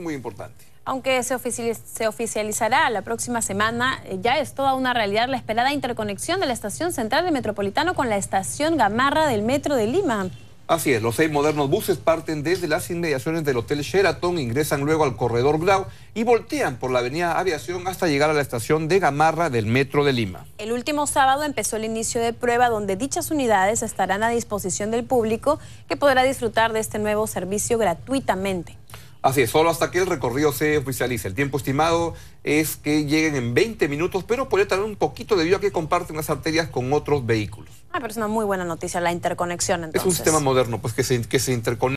muy importante. Aunque se, se oficializará la próxima semana, eh, ya es toda una realidad la esperada interconexión de la estación central de Metropolitano con la estación Gamarra del Metro de Lima. Así es, los seis modernos buses parten desde las inmediaciones del Hotel Sheraton, ingresan luego al corredor Blau y voltean por la avenida Aviación hasta llegar a la estación de Gamarra del Metro de Lima. El último sábado empezó el inicio de prueba donde dichas unidades estarán a disposición del público que podrá disfrutar de este nuevo servicio gratuitamente. Así es, solo hasta que el recorrido se oficialice. El tiempo estimado es que lleguen en 20 minutos, pero puede tardar un poquito debido a que comparten las arterias con otros vehículos. Ah, pero es una muy buena noticia la interconexión entonces. Es un sistema moderno, pues que se, que se interconecta.